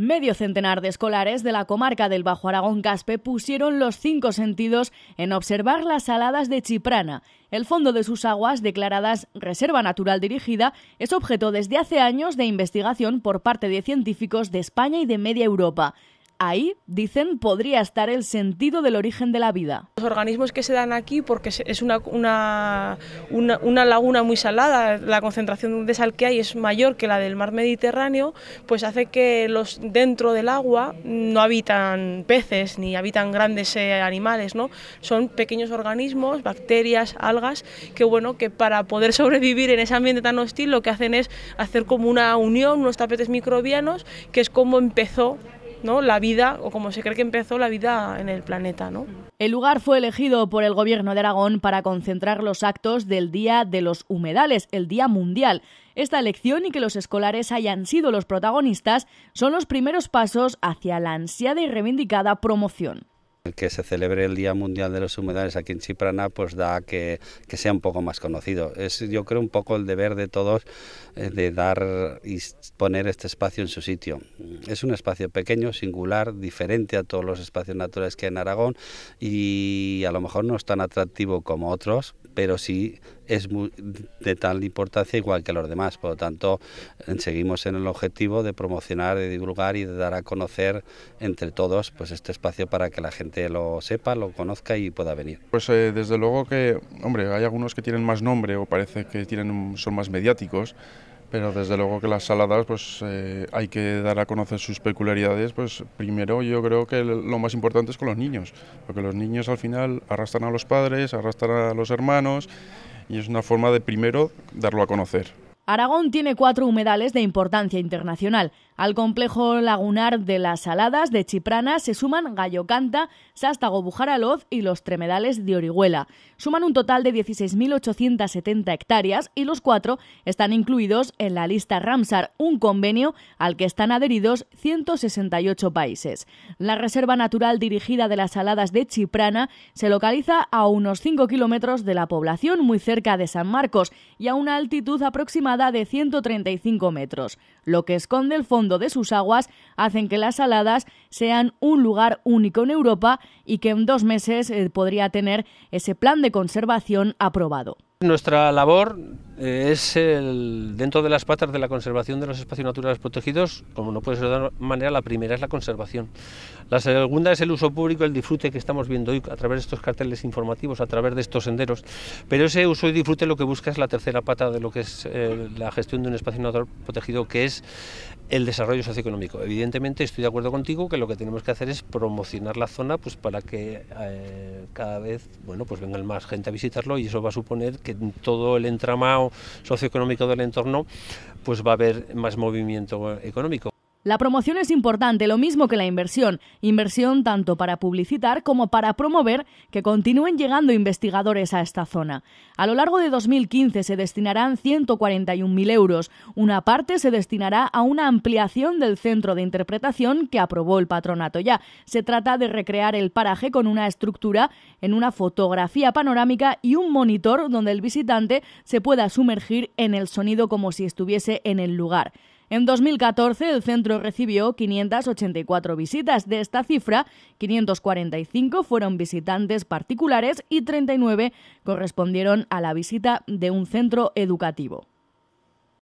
Medio centenar de escolares de la comarca del Bajo Aragón-Caspe pusieron los cinco sentidos en observar las saladas de Chiprana. El fondo de sus aguas, declaradas Reserva Natural Dirigida, es objeto desde hace años de investigación por parte de científicos de España y de media Europa. Ahí, dicen, podría estar el sentido del origen de la vida. Los organismos que se dan aquí, porque es una, una, laguna muy salada, la concentración de sal que hay es mayor que la del mar Mediterráneo, pues hace que los dentro del agua no habitan peces ni habitan grandes eh, animales, ¿no? Son pequeños organismos, bacterias, algas, que bueno, que para poder sobrevivir en ese ambiente tan hostil lo que hacen es hacer como una unión, unos tapetes microbianos, que es como empezó ¿no? la vida, o como se cree que empezó la vida en el planeta. El lugar fue elegido por el gobierno de Aragón para concentrar los actos del Día de los Humedales, el Día Mundial. Esta elección y que los escolares hayan sido los protagonistas son los primeros pasos hacia la ansiada y reivindicada promoción que se celebre el Día Mundial de los Humedales aquí en Chiprana, pues da que, sea un poco más conocido. Es yo creo un poco el deber de todos eh, de dar y poner este espacio en su sitio. Es un espacio pequeño, singular, diferente a todos los espacios naturales que hay en Aragón y a lo mejor no es tan atractivo como otros, pero sí es de tal importancia igual que los demás. Por lo tanto, eh, seguimos en el objetivo de promocionar, de divulgar y de dar a conocer entre todos pues este espacio para que la gente lo sepa, lo conozca y pueda venir. Pues eh, desde luego que, hombre, hay algunos que tienen más nombre o parece que tienen, son más mediáticos, pero desde luego que las saladas pues eh, hay que dar a conocer sus peculiaridades, pues primero yo creo que lo más importante es con los niños, porque los niños al final arrastran a los padres, arrastran a los hermanos y es una forma de primero darlo a conocer. Aragón tiene cuatro humedales de importancia internacional. Al complejo lagunar de las Saladas de Chiprana se suman Gallo Canta, Sástago Bujaraloz y los Tremedales de Orihuela. Suman un total de 16.870 hectáreas y los cuatro están incluidos en la lista Ramsar, un convenio al que están adheridos 168 países. La reserva natural dirigida de las Saladas de Chiprana se localiza a unos 5 kilómetros de la población, muy cerca de San Marcos y a una altitud aproximada de 135 metros. Lo que esconde el fondo de sus aguas hacen que las saladas sean un lugar único en Europa y que en dos meses eh, podría tener ese plan de conservación aprobado. Nuestra labor eh, es el, dentro de las patas de la conservación de los espacios naturales protegidos, como no puede ser de otra manera, la primera es la conservación. La segunda es el uso público, el disfrute que estamos viendo hoy a través de estos carteles informativos, a través de estos senderos. Pero ese uso y disfrute lo que busca es la tercera pata de lo que es eh, la gestión de un espacio natural protegido, que es el desarrollo socioeconómico. Evidentemente estoy de acuerdo contigo que lo que tenemos que hacer es promocionar la zona pues para que eh, cada vez bueno pues venga más gente a visitarlo y eso va a suponer que todo el entramado socioeconómico del entorno pues va a haber más movimiento económico. La promoción es importante, lo mismo que la inversión. Inversión tanto para publicitar como para promover que continúen llegando investigadores a esta zona. A lo largo de 2015 se destinarán 141.000 euros. Una parte se destinará a una ampliación del centro de interpretación que aprobó el patronato ya. Se trata de recrear el paraje con una estructura en una fotografía panorámica y un monitor donde el visitante se pueda sumergir en el sonido como si estuviese en el lugar. En 2014 el centro recibió 584 visitas. De esta cifra, 545 fueron visitantes particulares y 39 correspondieron a la visita de un centro educativo.